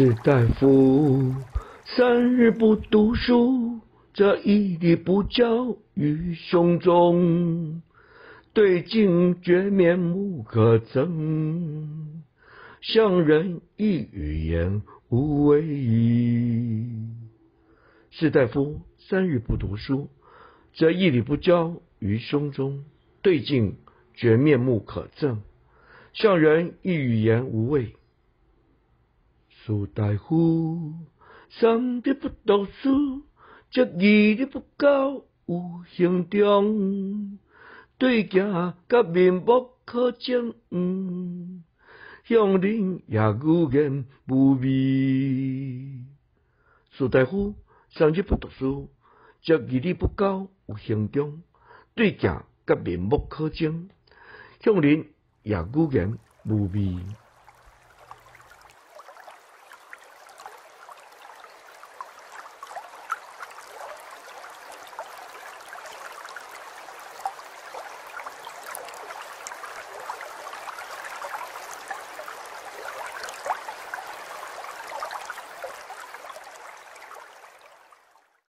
士大夫三日不读书，则一理不教于胸中，对镜觉面目可憎，向人一语言无味矣。士大夫三日不读书，则一理不交于胸中，对镜觉面目可憎，向人一语言无味。苏大夫三日不读书，这日不教有行动。对客却面不改色，乡人也固然无味。士大夫三日不读书，这日不教有行动。对镜甲面目可憎，乡人也固然无味。